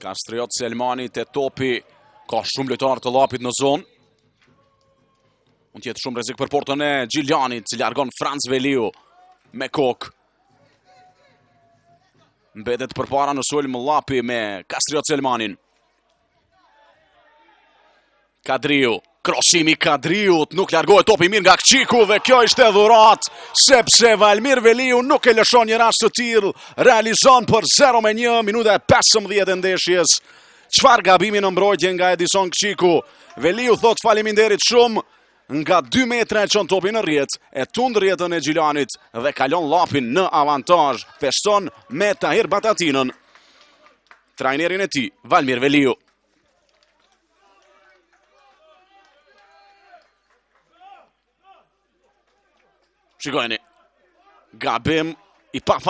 Kastriot Selmani të topi ka shumë lëtarë të lapit në zonë. Unë tjetë shumë rezik për portën e Gjiljani, që ljargon Franz Veliu me kokë. Mbedet për para në sulë më lapi me Kastriot Selmanin. Kadriu. Krosimi kadriut, nuk largohet topi mirë nga këqiku dhe kjo ishte dhurat, sepse Valmir Veliu nuk e lëshon një rast të tirë, realizon për 0 me 1, minuta e 15 e ndeshjes. Qfar gabimi në mbrojtje nga Edison Këqiku? Veliu thot derit shumë, nga 2 metra e qënë topi në rjetë, e tund rjetën e Gjilanit dhe kalon lapin në avantaj, feston me Tahir Batatinën, trajnerin e ti, Valmir Veliu. Shikojeni. Gabim i pa